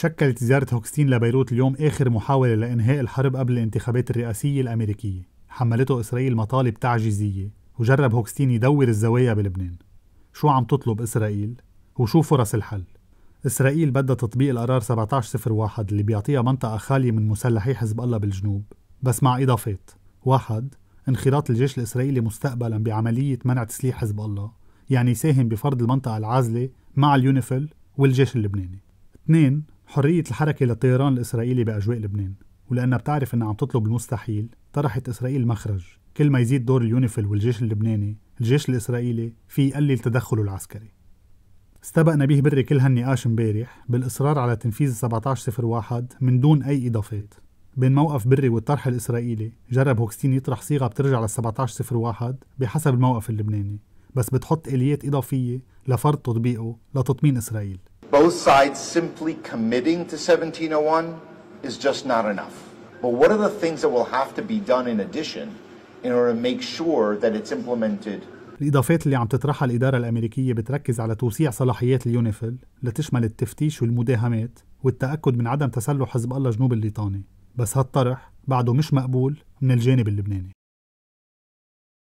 شكلت زيارة هوكستين لبيروت اليوم آخر محاولة لإنهاء الحرب قبل الانتخابات الرئاسية الأمريكية حملته إسرائيل مطالب تعجيزية وجرب هوكستين يدور الزوايا بلبنان شو عم تطلب إسرائيل؟ وشو فرص الحل؟ إسرائيل بدها تطبيق القرار 1701 اللي بيعطيها منطقة خالية من مسلحي حزب الله بالجنوب بس مع إضافات واحد انخراط الجيش الإسرائيلي مستقبلا بعملية منع تسليح حزب الله يعني يساهم بفرض المنطقة العازلة مع اليونيفل والجيش اللبناني اثنين حرية الحركة للطيران الإسرائيلي بأجواء لبنان ولأنها بتعرف أنها عم تطلب المستحيل طرحت إسرائيل مخرج كل ما يزيد دور اليونيفيل والجيش اللبناني الجيش الإسرائيلي في يقلل تدخله العسكري استبق نبيه بري كل هالنقاش امبارح بالإصرار على تنفيذ 1701 من دون أي إضافات بين موقف بري والطرح الإسرائيلي جرب هوكستين يطرح صيغة بترجع ل 1701 بحسب الموقف اللبناني بس بتحط آليات إضافية لفرض تطبيقه لتطمين إسرائيل both sides simply committing to 1701 is just not enough. But what are the things that will have to be done in addition in order to make sure that it's implemented الإضافات اللي عم تطرحها الإدارة الأمريكية بتركز على توسيع صلاحيات اليونيفل لتشمل التفتيش والمداهمات والتأكد من عدم تسلح حزب الله جنوب الليطاني بس هالطرح بعده مش مقبول من الجانب اللبناني